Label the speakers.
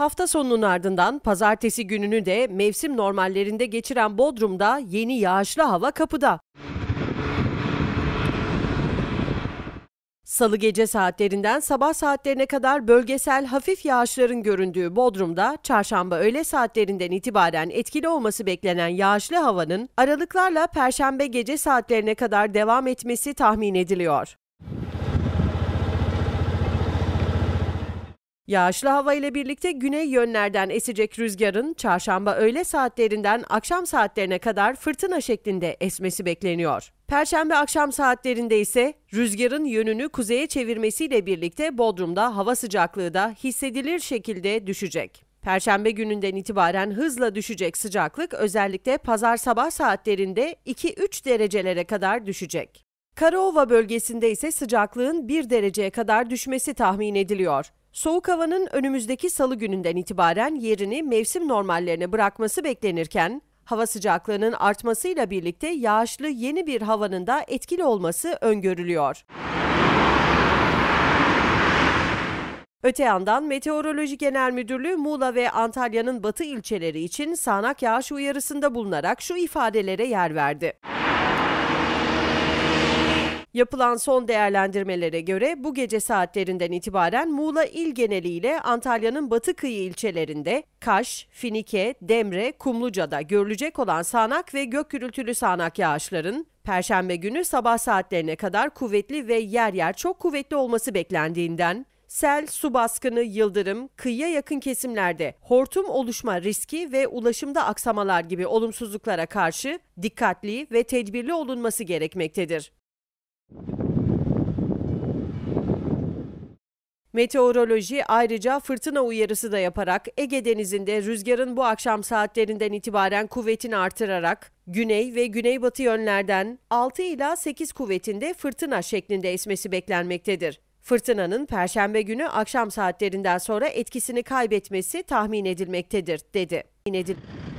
Speaker 1: Hafta sonunun ardından pazartesi gününü de mevsim normallerinde geçiren Bodrum'da yeni yağışlı hava kapıda. Salı gece saatlerinden sabah saatlerine kadar bölgesel hafif yağışların göründüğü Bodrum'da çarşamba öğle saatlerinden itibaren etkili olması beklenen yağışlı havanın aralıklarla perşembe gece saatlerine kadar devam etmesi tahmin ediliyor. Yağışlı hava ile birlikte güney yönlerden esecek rüzgarın çarşamba öğle saatlerinden akşam saatlerine kadar fırtına şeklinde esmesi bekleniyor. Perşembe akşam saatlerinde ise rüzgarın yönünü kuzeye çevirmesiyle birlikte Bodrum'da hava sıcaklığı da hissedilir şekilde düşecek. Perşembe gününden itibaren hızla düşecek sıcaklık özellikle pazar sabah saatlerinde 2-3 derecelere kadar düşecek. Karaova bölgesinde ise sıcaklığın 1 dereceye kadar düşmesi tahmin ediliyor. Soğuk havanın önümüzdeki salı gününden itibaren yerini mevsim normallerine bırakması beklenirken, hava sıcaklığının artmasıyla birlikte yağışlı yeni bir havanın da etkili olması öngörülüyor. Öte yandan Meteoroloji Genel Müdürlüğü Muğla ve Antalya'nın batı ilçeleri için sağanak yağış uyarısında bulunarak şu ifadelere yer verdi. Yapılan son değerlendirmelere göre bu gece saatlerinden itibaren Muğla il geneliyle Antalya'nın batı kıyı ilçelerinde Kaş, Finike, Demre, Kumluca'da görülecek olan sağanak ve gök gürültülü sağanak yağışların Perşembe günü sabah saatlerine kadar kuvvetli ve yer yer çok kuvvetli olması beklendiğinden sel, su baskını, yıldırım, kıyıya yakın kesimlerde hortum oluşma riski ve ulaşımda aksamalar gibi olumsuzluklara karşı dikkatli ve tedbirli olunması gerekmektedir. Meteoroloji ayrıca fırtına uyarısı da yaparak Ege Denizi'nde rüzgarın bu akşam saatlerinden itibaren kuvvetini artırarak güney ve güneybatı yönlerden 6 ila 8 kuvvetinde fırtına şeklinde esmesi beklenmektedir. Fırtınanın perşembe günü akşam saatlerinden sonra etkisini kaybetmesi tahmin edilmektedir dedi.